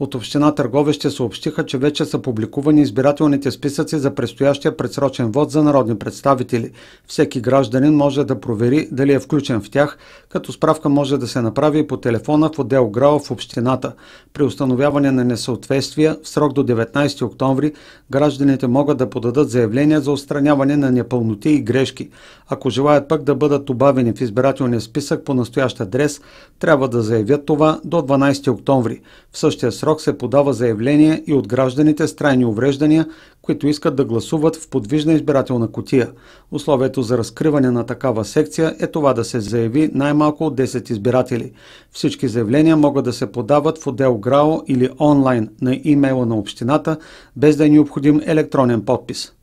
От община Търговище съобщиха, че вече са публикувани избирателните списъци за предстоящия предсрочен вод за народни представители. Всеки гражданин може да провери дали е включен в тях, като справка може да се направи по телефона в отдел ГРАО в общината. При установяване на несъответствия в срок до 19 октомври гражданите могат да подадат заявления за отстраняване на непълноти и грешки. Ако желаят пък да бъдат обавени в избирателния списък по настоящ адрес, трябва да заявят това до 12 октомври. В същия срок срок се подава заявление и от гражданите с трайни увреждания, които искат да гласуват в подвижна избирателна котия. Условието за разкриване на такава секция е това да се заяви най-малко от 10 избиратели. Всички заявления могат да се подават в отдел ГРАО или онлайн на имейла на общината, без да е необходим електронен подпис.